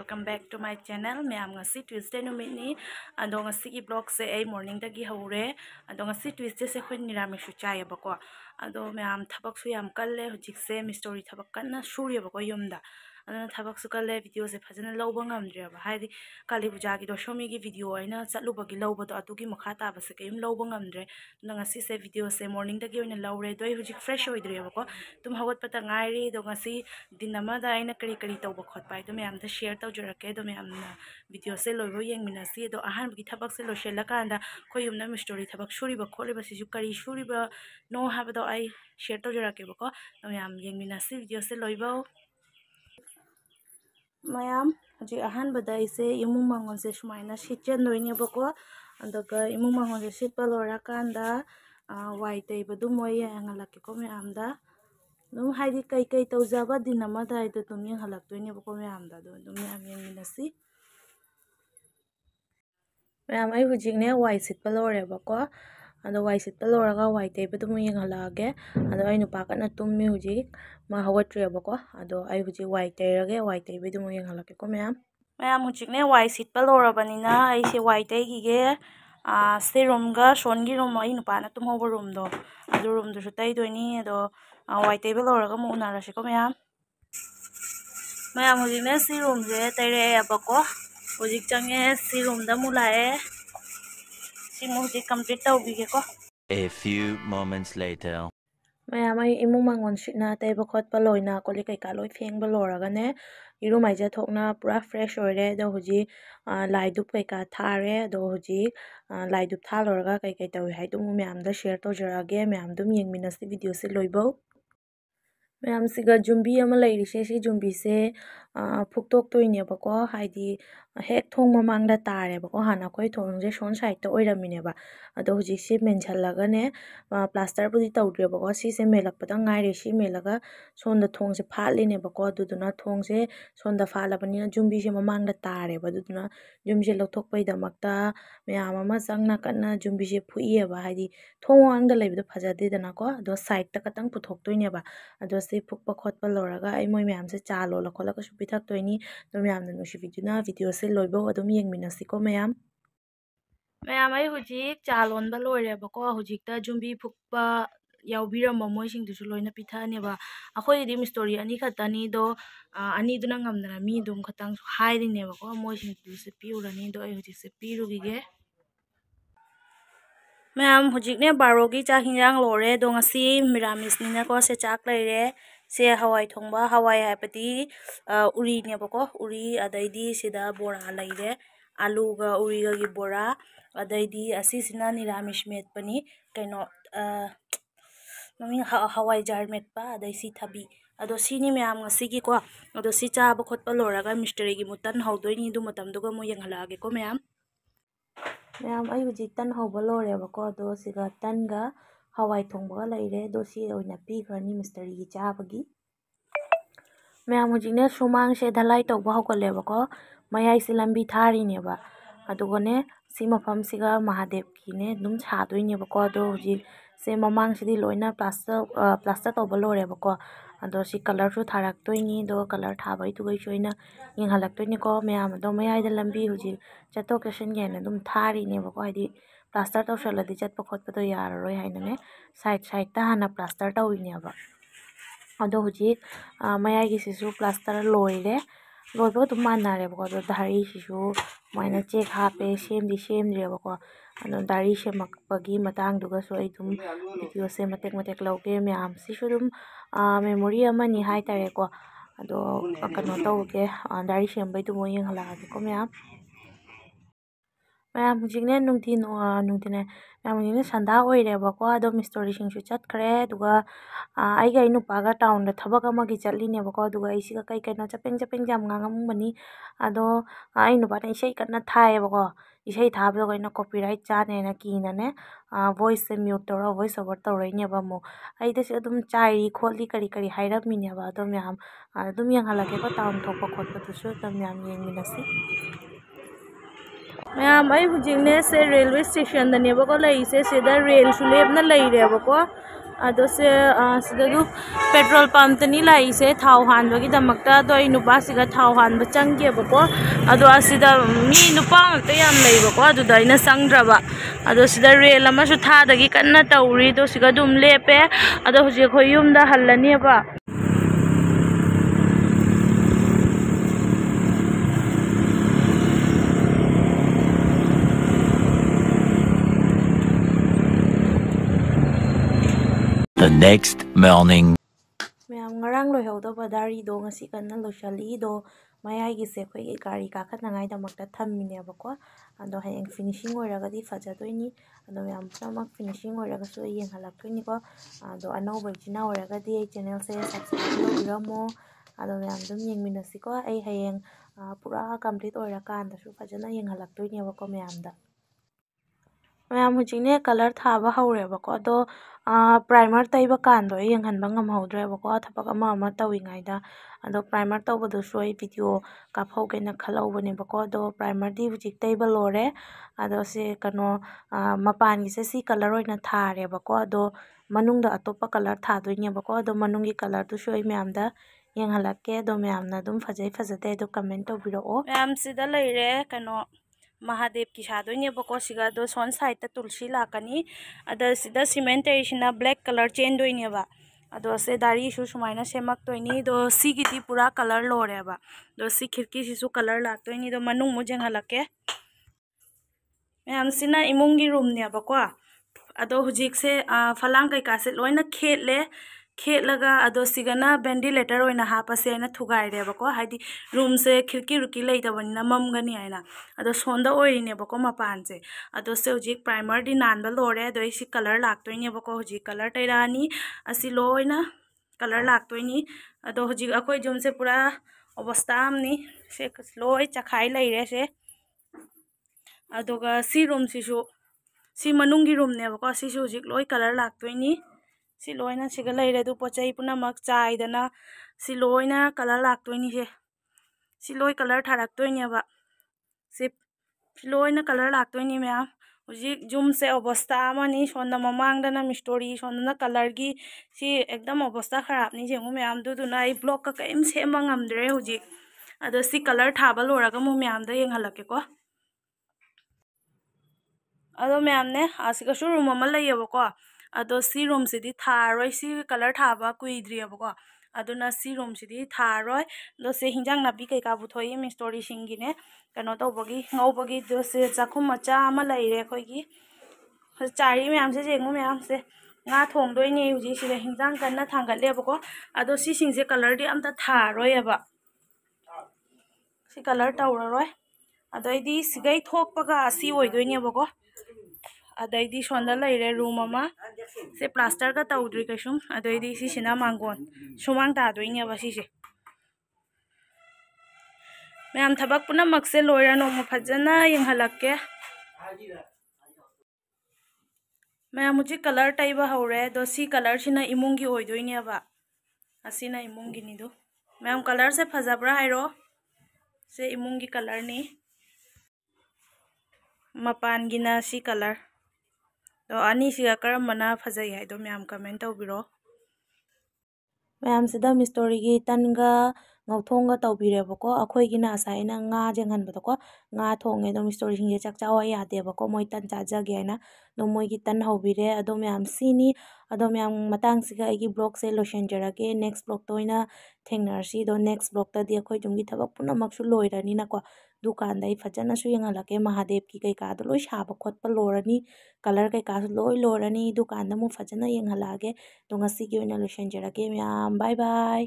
Welcome back to my channel मैं Tuesday की blog से ए मॉर्निंग हौरे ट्यूसडे से अखोई निरामिसु चायबको अदो मैम थबक कल हजिक से मिस्टोरी थबक कन्ना सूरेबको यूमदा ꯑꯗꯨꯅ ꯊꯕꯛ ꯆꯨꯀꯜꯂꯦ ꯚꯤꯗꯤꯑꯣꯁꯦ ꯐꯖꯅ ꯂꯧꯕ ꯉꯝꯗ꯭ꯔꯦꯕ ꯍꯥꯏꯗꯤ ꯀꯥꯂꯤ ꯄꯨꯖꯥꯒꯤ ꯗꯣꯁꯣꯃꯤꯒꯤ ꯚꯤꯗꯤꯑꯣ ꯑꯩꯅ ꯆꯠꯂꯨꯕꯒꯤ ꯂꯧꯕꯗꯣ ꯑꯗꯨꯒꯤ ꯃꯈꯥ ꯇꯥꯕꯁꯦ ꯀꯔꯤꯝ ꯂꯧꯕ ꯉꯝꯗ꯭ꯔꯦ ꯑꯗꯨꯅ ꯉꯁꯤꯁꯦ ꯚꯤꯗꯤꯑꯣꯁꯦ ꯃꯣꯔꯅꯤꯡꯗꯒꯤ ꯑꯣꯏꯅ ꯂꯧꯔꯦ ꯑꯗꯣ ꯑꯩ ꯍꯧꯖꯤꯛ ꯐ꯭ꯔꯦꯁ ꯑꯣꯏꯗ꯭ꯔꯦꯕꯀꯣ ꯑꯗꯨꯝ ꯍꯧꯒꯠꯄꯇ ꯉꯥꯏꯔꯤ ꯑꯗꯣ ꯉꯁꯤ ꯗꯤꯟ ꯑꯃꯗ ꯑꯩꯅ ꯀꯔꯤ ꯀꯔꯤ ꯇꯧꯕ ꯈꯣꯠꯄ ꯑꯗꯣ ꯃꯌꯥꯝꯗ ꯁꯤꯌꯔ ꯇꯧꯖꯔꯛꯀꯦ ꯑꯗꯣ ꯃꯌꯥꯝꯅ ꯚꯤꯗꯤꯑꯣꯁꯦ ꯂꯣꯏꯕ ꯌꯦꯡꯃꯤꯟꯅꯁꯤ ꯑꯗꯣ ꯑꯍꯥꯟꯕꯒꯤ ꯊꯕꯛꯁꯦ ꯂꯣꯏꯁꯤꯜꯂꯀꯥꯟꯗ ꯑꯩꯈꯣꯏ ꯌꯨꯝꯗ ꯃꯤꯁꯇꯣꯔꯤ ꯊꯕꯛ ꯁꯨꯔꯤꯕ ꯈꯣꯠꯂꯤꯕꯁꯤꯁꯨ ꯀꯔꯤ ꯁꯨꯔꯤꯕꯅꯣ ꯍꯥꯏꯕꯗꯣ ꯑꯩ ꯁꯤꯌꯔ ꯇꯧꯖꯔꯛꯀꯦꯕꯀꯣ ꯑꯗꯣ ꯃꯌꯥꯝ ꯌꯦꯡꯃꯤꯟꯅꯁꯤ ꯚꯤꯗꯤꯑꯣꯁꯦ ꯂꯣꯏꯕꯧ mayam aji ahan badai se imung mangon se shumaina shichen doi ne boko andaga imung mangon se shit balora kanda uh, wai tei badu moi yang alaki ko mayam da dum hai kai kai tau zaba di nama da ito dum yang halak doi ne boko mayam da do dum mayam ai hujing ne wai shit balora boko ꯑꯗꯣ ꯋꯥꯏ ꯁꯤꯠꯄ ꯂꯣꯏꯔꯒ ꯋꯥꯏ ꯇꯩꯕꯗꯣ ꯑꯃꯨꯛ ꯌꯦꯡꯍꯜꯂꯛꯑꯒꯦ ꯑꯗꯣ ꯑꯩ ꯅꯨꯄꯥ ꯀꯟꯅ ꯇꯨꯝꯃꯤ ꯍꯧꯖꯤꯛ ꯃꯥ ꯍꯧꯒꯠꯇ꯭ꯔꯦꯕꯀꯣ ꯑꯗꯣ ꯑꯩ ꯍꯧꯖꯤꯛ ꯋꯥꯏ ꯇꯩꯔꯒꯦ ꯋꯥꯏ ꯇꯩꯕꯩꯗꯣ ꯑꯃꯨꯛ ꯌꯦꯡꯍꯜꯂꯛꯀꯦꯀꯣ ꯃꯌꯥꯝ ꯃꯌꯥꯝ ꯍꯧꯖꯤꯛꯅꯦ ꯋꯥꯏ ꯁꯤꯠꯄ ꯂꯣꯏꯔꯕꯅꯤꯅ ꯑꯩꯁꯦ ꯋꯥꯏ ꯇꯩꯈꯤꯒꯦ ꯁꯤ ꯔꯨꯝꯒ ꯁꯣꯟꯒꯤ ꯔꯨꯝ ꯑꯩ ꯅꯨꯄꯥꯅ ꯇꯨꯝꯍꯧꯕ ꯔꯨꯝꯗꯣ ꯑꯗꯨ ꯔꯨꯝꯗꯨꯁꯨ ꯇꯩꯗꯣꯏꯅꯤ ꯑꯗꯣ ꯋꯥꯏ ꯇꯩꯕ ꯂꯣꯏꯔꯒ ꯑꯃꯨꯛ ꯎꯅꯔꯁꯤꯀꯣ ꯃꯌꯥꯝ ꯃꯌꯥꯝ ꯍꯧꯖꯤꯛꯅ ꯁꯤ ꯔꯨꯝꯁꯦ ꯇꯩꯔꯛꯑꯦꯕꯀꯣ ꯍꯧꯖꯤꯛ ꯆꯪꯉꯦ ꯁꯤ ꯔꯨꯝꯗ ꯑꯃꯨꯛ ꯂꯥꯛꯑꯦ A few moments later. May I may imumang on shit na tay bakot baloy na koli kay kaloy fiang balora gane. Iro may jatok na bra fresh or re do hoji lay dup kay ka tare do hoji lay dup talor ga kay kay tao hay do mo may amda share to jara gaya may amda miyeng minasti video si loy bo. May am siga jumbi yama lay rishe si jumbi se ꯐꯨꯛꯇꯣꯛꯇꯣꯏꯅꯦꯕꯀꯣ ꯍꯥꯏꯗꯤ ꯍꯦꯛ ꯊꯣꯡ ꯃꯃꯥꯡꯗ ꯇꯥꯔꯦꯕꯀꯣ ꯍꯥꯟꯅ ꯑꯩꯈꯣꯏ ꯊꯣꯡꯁꯦ ꯁꯣꯝ ꯁꯥꯏꯠꯇ ꯑꯣꯏꯔꯝꯃꯤꯅꯦꯕ ꯑꯗꯣ ꯍꯧꯖꯤꯛꯁꯦ ꯃꯦꯟꯁꯤꯜꯂꯒꯅꯦ ꯄ꯭ꯂꯥꯁꯇꯔꯕꯨꯗꯤ ꯇꯧꯗ꯭ꯔꯦꯕꯀꯣ ꯁꯤꯁꯦ ꯃꯦꯜꯂꯛꯄꯗ ꯉꯥꯏꯔꯦ ꯁꯤ ꯃꯦꯜꯂꯒ ꯁꯣꯝꯗ ꯊꯣꯡꯁꯦ ꯐꯥꯠꯂꯤꯅꯦꯕꯀꯣ ꯑꯗꯨꯗꯨꯅ ꯊꯣꯡꯁꯦ ꯁꯣꯝꯗ ꯐꯥꯠꯂꯕꯅꯤꯅ ꯌꯨꯝꯕꯤꯁꯦ ꯃꯃꯥꯡꯗ ꯇꯥꯔꯦꯕ ꯑꯗꯨꯗꯨꯅ ꯌꯨꯝꯁꯦ ꯂꯧꯊꯣꯛꯄꯩꯗꯃꯛꯇ ꯃꯌꯥꯝ ꯑꯃ ꯆꯪꯅ ꯀꯟꯅ ꯌꯨꯝꯕꯤꯁꯦ ꯐꯨꯛꯏꯑꯕ ꯍꯥꯏꯗꯤ ꯊꯣꯡ ꯃꯃꯥꯡꯗ ꯂꯩꯕꯗꯣ ꯐꯖꯗꯦꯗꯅꯀꯣ ꯑꯗꯣ ꯁꯥꯏꯠꯇ ꯈꯇꯪ ꯄꯨꯊꯣꯛꯇꯣꯏꯅꯦꯕ ꯑꯗꯣ ꯁꯤ ꯐꯨꯛꯄ ꯈꯣꯠꯄ ꯂꯣꯏꯔꯒ ꯑꯩ ꯃꯣꯏ ꯃꯌꯥꯝꯁꯦ ꯆꯥ ꯂꯣꯜꯂ ꯈꯣꯠꯂꯒꯁꯨ ꯄꯤꯊꯛꯇꯣꯏꯅꯤ ꯑꯗꯨꯝ ꯌꯥꯝꯅ ꯅꯨꯡꯁꯤꯕꯤꯗꯨꯅ ꯚꯤꯗꯤꯑꯣꯁꯦ ꯂꯣꯏꯐꯧ ꯑꯗꯨꯝ ꯌꯦꯡꯃꯤꯟꯅꯁꯤꯀꯣ ꯃꯌꯥꯝ ꯃꯌꯥꯝ ꯑꯩ ꯍꯧꯖꯤꯛ ꯆꯥ ꯂꯣꯟꯕ ꯂꯣꯏꯔꯦꯕꯀꯣ ꯍꯧꯖꯤꯛꯇ ꯌꯨꯝꯕꯤ ꯐꯨꯛꯄ ꯌꯥꯎꯕꯤꯔꯝꯕ ꯃꯣꯏꯁꯤꯡꯗꯨꯁꯨ ꯂꯣꯏꯅ ꯄꯤꯊꯛꯑꯅꯦꯕ ꯑꯩꯈꯣꯏꯒꯤꯗꯤ ꯃꯤꯁꯇꯣꯔꯤ ꯑꯅꯤꯈꯛꯇꯅꯤꯗꯣ ꯑꯅꯤꯗꯨꯅ ꯉꯝꯗꯅ ꯃꯤ ꯑꯗꯨꯝ ꯈꯇꯪ ꯍꯥꯏꯔꯤꯅꯦꯕꯀꯣ ꯃꯣꯏꯁꯤꯡꯗꯨꯁꯨ ꯄꯤꯔꯨꯔꯅꯤ ꯑꯗꯣ ꯑꯩ ꯍꯧꯖꯤꯛꯁꯦ ꯄꯤꯔꯨꯈꯤꯒꯦ ꯃꯌꯥꯝ ꯍꯧꯖꯤꯛꯅꯦ ꯕꯥꯔꯣꯒꯤ ꯆꯥꯛ ꯍꯤꯟꯖꯥꯡ ꯂꯣꯏꯔꯦ ꯑꯗꯣ ꯉꯁꯤ ꯃꯤꯔꯥꯃꯤꯁꯅꯤꯅꯀꯣ ꯆꯥꯛ ꯂꯩꯔꯦ ꯁꯦ ꯍꯋꯥꯏ ꯊꯣꯡꯕ ꯍꯋꯥꯏ ꯍꯥꯏꯕꯗꯤ ꯎꯔꯤꯅꯦꯕꯀꯣ ꯎꯔꯤ ꯑꯗꯩꯗꯤ ꯁꯤꯗ ꯕꯣꯔꯥ ꯂꯩꯔꯦ ꯑꯥꯂꯨꯒ ꯎꯔꯤꯒꯒꯤ ꯕꯣꯔꯥ ꯑꯗꯩꯗꯤ ꯑꯁꯤꯁꯤꯅ ꯅꯤꯔꯥꯃꯤꯁ ꯃꯦꯠꯄꯅꯤ ꯀꯩꯅꯣ ꯃꯃꯤꯡ ꯍꯋꯥꯏꯖꯥꯔ ꯃꯦꯠꯄ ꯑꯗꯩ ꯁꯤ ꯊꯕꯤ ꯑꯗꯣ ꯁꯤꯅꯤ ꯃꯌꯥꯝ ꯉꯁꯤꯒꯤꯀꯣ ꯑꯗꯣ ꯁꯤ ꯆꯥꯕ ꯈꯣꯠꯄ ꯂꯣꯏꯔꯒ ꯃꯤꯁꯇꯔꯤꯒꯤ ꯑꯃꯨꯛ ꯇꯟ ꯍꯧꯗꯣꯏꯅꯤ ꯑꯗꯨ ꯃꯇꯝꯗꯨꯒ ꯑꯃꯨꯛ ꯌꯦꯡꯍꯜꯂꯛꯑꯒꯦꯀꯣ ꯃꯌꯥꯝ ꯃꯌꯥꯝ ꯑꯩ ꯍꯧꯖꯤꯛ ꯇꯟ ꯍꯧꯕ ꯂꯣꯏꯔꯦꯕꯀꯣ ꯑꯗꯣ ꯁꯤꯒ ꯇꯟꯒ हवाई थोब लेरे पीघ्रनी मिस्टर की चाबी मैम हजिने सूमांग से धलाई तब हौकलैबको मैं लंबी थारीने वोने से मफम से महादेव की ने दुम सादनेबको से ममांग से लोना प्लास्टर प्लास्टर तब लोरबको अदी कलर सू थारोनी तो कलर था इंहलक्तनीको मैम मैं लंबी हजी चतो कैसे थारीनेबको ꯄ꯭ꯂꯥꯁꯇꯔ ꯇꯧꯁꯜꯂꯗꯤ ꯆꯠꯄ ꯈꯣꯠꯄꯗꯣ ꯌꯥꯔꯔꯣꯏ ꯍꯥꯏꯅꯅꯦ ꯁꯥꯏꯠ ꯁꯥꯏꯠꯇ ꯍꯥꯟꯅ ꯄ꯭ꯂꯥꯁꯇꯔ ꯇꯧꯔꯤꯅꯦꯕ ꯑꯗꯣ ꯍꯧꯖꯤꯛ ꯃꯌꯥꯏꯒꯤꯁꯤꯁꯨ ꯄ꯭ꯂꯥꯁꯇꯔ ꯂꯣꯏꯔꯦ ꯂꯣꯏꯕꯒ ꯑꯗꯨꯝ ꯃꯥꯟꯅꯔꯦꯕꯀꯣ ꯑꯗꯣ ꯙꯥꯔꯤꯁꯤꯁꯨ ꯁꯨꯃꯥꯏꯅ ꯆꯦꯛ ꯍꯥꯞꯄꯦ ꯁꯦꯝꯗꯤ ꯁꯦꯝꯗ꯭ꯔꯦꯕꯀꯣ ꯑꯗꯣ ꯙꯥꯔꯤ ꯁꯦꯝꯃꯛꯄꯒꯤ ꯃꯇꯥꯡꯗꯨꯒꯁꯨ ꯑꯩ ꯑꯗꯨꯝ ꯚꯤꯗꯤꯑꯣꯁꯦ ꯃꯇꯦꯛ ꯃꯇꯦꯛ ꯂꯧꯒꯦ ꯃꯌꯥꯝꯁꯤꯁꯨ ꯑꯗꯨꯝ ꯃꯦꯃꯣꯔꯤ ꯑꯃꯅꯤ ꯍꯥꯏꯇꯥꯔꯦꯀꯣ ꯑꯗꯣ ꯀꯩꯅꯣ ꯇꯧꯔꯒꯦ ꯙꯥꯔꯤ ꯁꯦꯝꯕꯩꯗꯨꯃ ꯌꯦꯡꯍꯜꯂꯛꯑꯒꯦꯀꯣ ꯃꯌꯥꯝ ꯃꯌꯥꯝ ꯍꯧꯖꯤꯛꯅ ꯅꯨꯡꯊꯤꯟ ꯅꯨꯡꯊꯤꯟ ꯃꯌꯥꯝ ꯍꯧꯖꯤꯛꯅ ꯁꯟꯗꯥ ꯑꯣꯏꯔꯦꯕꯀꯣ ꯑꯗꯣ ꯃꯤꯁꯇ꯭ꯔꯤꯁꯤꯡꯁꯨ ꯆꯠꯈ꯭ꯔꯦ ꯑꯗꯨꯒ ꯑꯩꯒ ꯑꯩ ꯅꯨꯄꯥꯒ ꯇꯥꯎꯟꯗ ꯊꯕꯛ ꯑꯃꯒꯤ ꯆꯠꯂꯤꯅꯦꯕꯀꯣ ꯑꯗꯨꯒ ꯑꯩꯁꯤꯒ ꯀꯩ ꯀꯩꯅꯣ ꯆꯄꯦꯡ ꯆꯄꯦꯡꯁꯦ ꯌꯥꯝ ꯉꯥꯡꯉꯝꯕꯅꯤ ꯑꯗꯣ ꯑꯩ ꯅꯨꯄꯥꯅ ꯏꯁꯩ ꯀꯟꯅ ꯊꯥꯏꯌꯦꯕꯀꯣ ꯏꯁꯩ ꯊꯥꯕꯗꯨꯒ ꯑꯩꯅ ꯀꯣꯄꯤꯔꯥꯏꯠ ꯆꯥꯅꯦꯅ ꯀꯤꯅꯅꯦ ꯚꯣꯏꯁꯁꯦ ꯃ꯭ꯌꯨꯠ ꯇꯧꯔꯒ ꯚꯣꯏꯁ ꯑꯣꯚꯔ ꯇꯧꯔꯛꯏꯅꯦꯕ ꯑꯃꯨꯛ ꯑꯩꯗꯁꯨ ꯑꯗꯨꯝ ꯆꯥꯏꯔꯤ ꯈꯣꯠꯂꯤ ꯀꯔꯤ ꯀꯔꯤ ꯍꯥꯏꯔꯝꯃꯤꯅꯦꯕ ꯑꯗꯣ ꯃꯌꯥꯝ ꯑꯗꯨꯝ ꯌꯦꯡꯍꯜꯂꯒꯦꯀꯣ ꯇꯥꯎꯟ ꯊꯣꯛꯄ ꯈꯣꯠꯄꯗꯨꯁꯨ ꯑꯗꯨꯝ ꯃꯌꯥꯝ ꯌꯦꯡꯃꯤꯟꯅꯁꯤ मैम ꯑꯩ से रेलवे स्टेशन ꯂꯩꯔꯤꯁꯦ ꯁꯤꯗ रेल ꯂꯦꯞꯅ ꯂꯩꯔꯦꯕꯀꯣ अदो से सिदू पेट्रोल पंपतनी लाइसे थाव हानबगीदमक अदो नुपासीग थाव हानब चंगेबको अदो असीद मी रेल थादगी कन्न तौरी लेपे अद हुजे खो the next morning meam ngarang lo hewdo badari do ngasi kanna lo do mayai gi se khoi gari ka khat nangai da makta tham mine ba ko di faja ni ando meam chama finishing ho raga so yeng hala khoi ni ko ando anau ba jina ho di channel se subscribe mo ando meam dum yeng mine si ko ai pura complete ho raga and su faja na yeng hala khoi ni ba ma'am हूँने colour थाब हौरेबको अदो primer तैबको यहाँबद्रेबको थपकम तौिंगाइद अद primer तब PTO काफौगेन खलौबनेबको अद primer हूँ lab लोर अद से कनो मपान कलर थारेबको अद अटोप कलर थादनेबको अद मनुंग कलर दूसरी मैम यहाँ के अद मैम फजे फजते कमेंट तौर मैम से कनो महादेव की सादोनेबको दो सोन साइड तुलसी लाकनी अद ब्लैक कलर चेंदोनेबा दो से दारी शु सुमायना सेमक तो इनी दो सी की थी पूरा कलर लोर है दो सी खिड़की शिशु कलर लाग तो इनी दो मनु मुझे हलके मैम सिना इमुंगी रूम ने बको अदो हुजिक से फलांग कई का से लोइना खेत खेलगा भेंटिलेटर होना हापसी थुगाबको रूम से खिड़की रुकी लेबनी नमगनी है सोनदरीनेबको मपान से हजी प्राइमर नानब लोरे कलर लातनेबको हजी कलर तैरानी लोन कलर लातनी अजी अखो जूम से पूरा अवस्था से लो चखा लेर से रूम से रूमनेबको लो कलर लातनी ꯁꯤ ꯂꯣꯏꯅ ꯁꯤꯒ ꯂꯩꯔꯦ ꯑꯗꯨ ꯄꯣꯠ ꯆꯩ ꯄꯨꯝꯅꯃꯛ ꯆꯥꯏꯗꯅ ꯁꯤ ꯂꯣꯏꯅ ꯀꯂꯔ ꯂꯥꯛꯇꯣꯏꯅꯤꯁꯦ ꯁꯤ ꯂꯣꯏ ꯀꯂꯔ कलर लागतनी मैम जूम से अवस्था सोन ममांगन मिस्टोरी सोन कलर की सी एकदम अवस्था खराबनी जेमु मैम ब्लॉग का कई सेमद्रे अद सी कलर था लोरग मैम येहलको अद मैम रूम लेको ꯑꯗꯣ ꯁꯤ ꯔꯨꯝꯁꯤꯗꯤ ꯊꯥꯔꯣꯏ ꯁꯤ ꯀꯂꯔ ꯊꯥꯕ ꯀꯨꯏꯗ꯭ꯔꯤꯑꯕꯀꯣ ꯑꯗꯨꯅ ꯁꯤ ꯔꯨꯝꯁꯤꯗꯤ ꯊꯥꯔꯣꯏ ꯑꯗꯣ ꯁꯤ ꯍꯤꯟꯖꯥꯡ ꯅꯥꯄꯤ ꯀꯩꯀꯥꯕꯨ ꯊꯣꯛꯏ ꯃꯤ ꯏꯁꯇꯣꯔꯤꯁꯤꯡꯒꯤꯅꯦ ꯀꯩꯅꯣ ꯇꯧꯕꯒꯤ ꯉꯧꯕꯒꯤꯗꯨꯁꯦ अदी सोंद रूम से प्लास्टर का तौद्री कई अदी मांगोन सुमांग तादने मैम थबक पुनम से लोर नोम फजना यंगे मैम मुझे कलर तब हौरे दो सी कलर से इमूंग की होने इमों की मैम कलर से फजब्रा है से इमूंग की कलर नहीं मपान की कलर तो आनी कर्म मना है मैम कमेंट तौर मैम से मिस्टोरी तनगा ꯉꯧꯊꯣꯡꯒ ꯇꯧꯕꯤꯔꯦꯕꯀꯣ ꯑꯩꯈꯣꯏꯒꯤꯅ ꯉꯁꯥꯏ ꯑꯩꯅ ꯉꯥꯁꯦ ꯉꯟꯕꯗꯀꯣ ꯉꯥ ꯊꯣꯡꯉꯦ ꯑꯗꯣ ꯃꯤꯁꯇ꯭ꯔꯣꯁꯤꯡꯁꯦ ꯆꯥꯛ ꯆꯥꯎꯕ ꯌꯥꯗꯦꯕꯀꯣ ꯃꯣꯏ ꯇꯟ ꯆꯥꯖꯒꯦ ꯍꯥꯏꯅ ꯑꯗꯣ ꯃꯣꯏꯒꯤ ꯇꯟ ꯍꯧꯕꯤꯔꯦ ꯑꯗꯣ ꯃꯌꯥꯝ ꯁꯤꯅꯤ ꯑꯗꯣ ꯃꯌꯥꯝ ꯃꯇꯥꯡꯁꯤꯒ ꯑꯩꯒꯤ ꯕ꯭ꯂꯣꯛꯁꯦ ꯂꯣꯏꯁꯤꯟꯖꯔꯒꯦ ꯅꯦꯛꯁ ꯕ꯭ꯂꯣꯛꯇ ꯑꯣꯏꯅ ꯊꯦꯡꯅꯔꯁꯤ ꯑꯗꯣ ꯅꯦꯛꯁ ꯕ꯭ꯂꯣꯛꯇꯗꯤ ꯑꯩꯈꯣꯏ ꯌꯨꯝꯒꯤ ꯊꯕꯛ ꯄꯨꯝꯅꯃꯛꯁꯨ ꯂꯣꯏꯔꯅꯤꯅꯀꯣ ꯗꯨꯀꯥꯟꯗ ꯑꯩ ꯐꯖꯅꯁꯨ ꯌꯦꯡꯍꯜꯂꯛꯀꯦ ꯃꯍꯥꯗꯦꯕꯀꯤ ꯀꯩꯀꯥꯗꯣ ꯂꯣꯏ ꯁꯥꯕ ꯈꯣꯠꯄ ꯂꯣꯏꯔꯅꯤ ꯀꯂꯔ ꯀꯩꯀꯥꯁꯨ ꯂꯣꯏ ꯂꯣꯏꯔꯅꯤ ꯗꯨꯀꯥꯟꯗ ꯑꯃꯨꯛ ꯐꯖꯅ ꯌꯦꯡꯍꯜꯂꯛꯑꯒꯦ ꯑꯗꯣ ꯉꯁꯤꯒꯤ ꯑꯣꯏꯅ ꯂꯣꯏꯁꯤꯟꯖꯔꯒꯦ ꯃꯌꯥꯝ ꯕꯥꯏ ꯕꯥꯏ